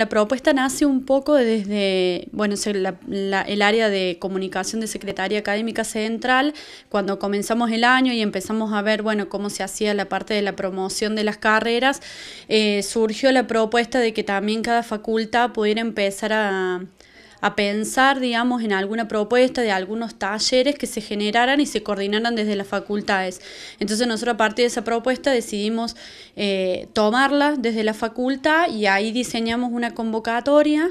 La propuesta nace un poco desde bueno, el área de comunicación de Secretaría Académica Central, cuando comenzamos el año y empezamos a ver bueno, cómo se hacía la parte de la promoción de las carreras, eh, surgió la propuesta de que también cada facultad pudiera empezar a a pensar, digamos, en alguna propuesta de algunos talleres que se generaran y se coordinaran desde las facultades. Entonces nosotros a partir de esa propuesta decidimos eh, tomarla desde la facultad y ahí diseñamos una convocatoria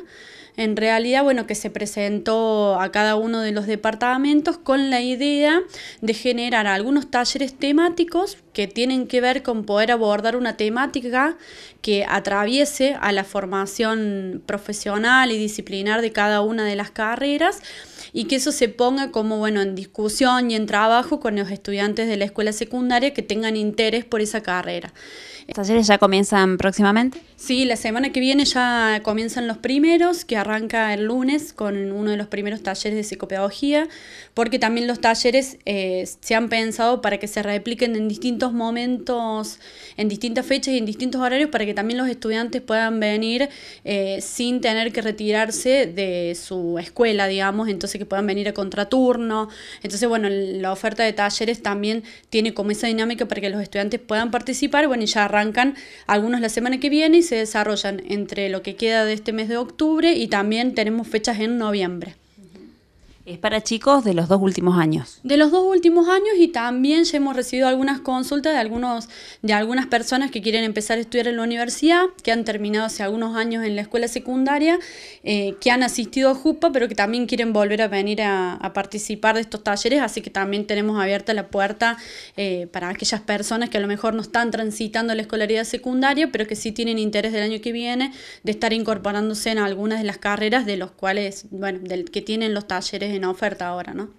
en realidad, bueno, que se presentó a cada uno de los departamentos con la idea de generar algunos talleres temáticos que tienen que ver con poder abordar una temática que atraviese a la formación profesional y disciplinar de cada una de las carreras y que eso se ponga como bueno en discusión y en trabajo con los estudiantes de la escuela secundaria que tengan interés por esa carrera. ¿Los talleres ya comienzan próximamente? Sí, la semana que viene ya comienzan los primeros, que arranca el lunes con uno de los primeros talleres de psicopedagogía, porque también los talleres eh, se han pensado para que se repliquen en distintos momentos, en distintas fechas y en distintos horarios para que también los estudiantes puedan venir eh, sin tener que retirarse de su escuela, digamos, entonces que puedan venir a contraturno. Entonces, bueno, la oferta de talleres también tiene como esa dinámica para que los estudiantes puedan participar. Bueno, y ya arrancan algunos la semana que viene y se desarrollan entre lo que queda de este mes de octubre y también tenemos fechas en noviembre. Es para chicos de los dos últimos años. De los dos últimos años y también ya hemos recibido algunas consultas de, algunos, de algunas personas que quieren empezar a estudiar en la universidad, que han terminado hace algunos años en la escuela secundaria, eh, que han asistido a JUPA, pero que también quieren volver a venir a, participar de estos talleres, así que también tenemos abierta la puerta eh, para aquellas personas que a lo mejor no están transitando la escolaridad secundaria, pero que sí tienen interés del año que viene de estar incorporándose en algunas de las carreras de los cuales, bueno, del, que tienen los talleres en una oferta ahora, ¿no?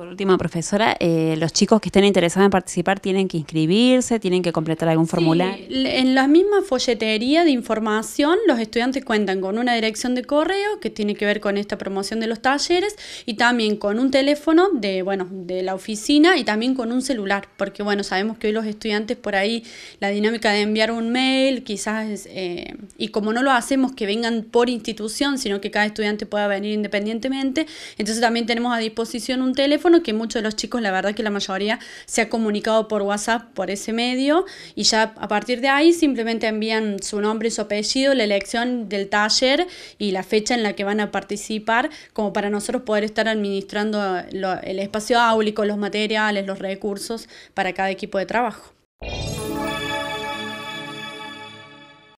por último, profesora, eh, los chicos que estén interesados en participar tienen que inscribirse, tienen que completar algún formulario. En la misma folletería de información, los estudiantes cuentan con una dirección de correo que tiene que ver con esta promoción de los talleres y también con un teléfono de, bueno, de la oficina y también con un celular, porque bueno, sabemos que hoy los estudiantes por ahí la dinámica de enviar un mail, quizás, eh, y como no lo hacemos que vengan por institución, sino que cada estudiante pueda venir independientemente, entonces también tenemos a disposición un teléfono que muchos de los chicos, la verdad que la mayoría, se ha comunicado por WhatsApp por ese medio y ya a partir de ahí simplemente envían su nombre, y su apellido, la elección del taller y la fecha en la que van a participar, como para nosotros poder estar administrando el espacio áulico, los materiales, los recursos para cada equipo de trabajo.